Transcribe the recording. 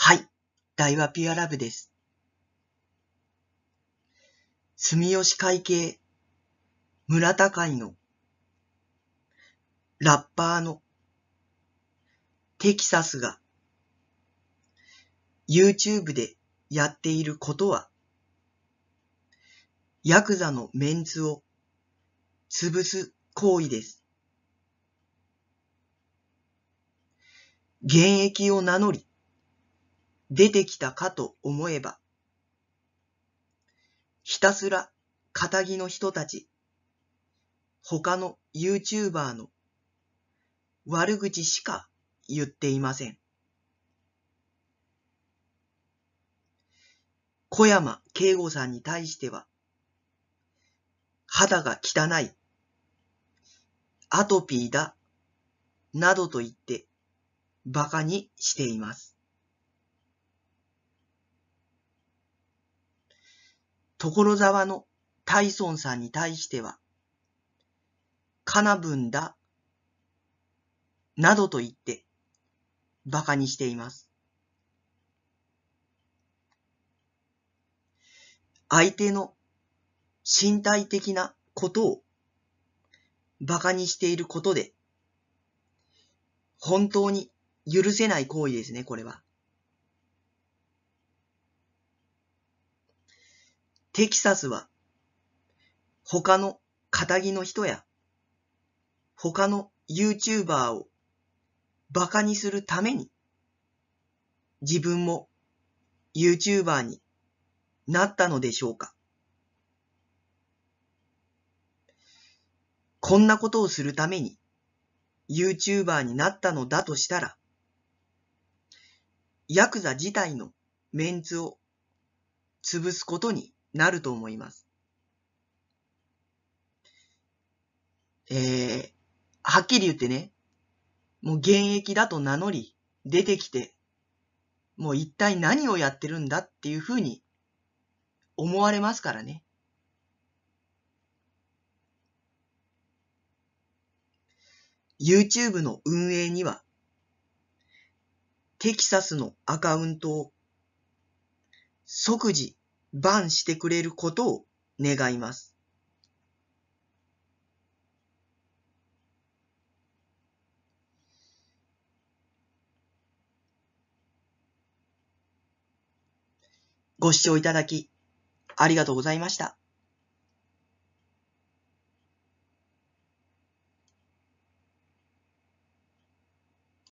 はい、大和ピュアラブです。住吉会系、村高会の、ラッパーの、テキサスが、YouTube でやっていることは、ヤクザのメンツを潰す行為です。現役を名乗り、出てきたかと思えば、ひたすら、仇の人たち、他の YouTuber の悪口しか言っていません。小山慶吾さんに対しては、肌が汚い、アトピーだ、などと言って、馬鹿にしています。所沢のタイソンさんに対しては、かなぶんだ、などと言って、馬鹿にしています。相手の身体的なことを馬鹿にしていることで、本当に許せない行為ですね、これは。テキサスは他の仇の人や他の YouTuber を馬鹿にするために自分も YouTuber になったのでしょうかこんなことをするために YouTuber になったのだとしたら、ヤクザ自体のメンツを潰すことになると思います。えー、はっきり言ってね、もう現役だと名乗り、出てきて、もう一体何をやってるんだっていうふうに思われますからね。YouTube の運営には、テキサスのアカウントを即時バンしてくれることを願います。ご視聴いただき、ありがとうございました。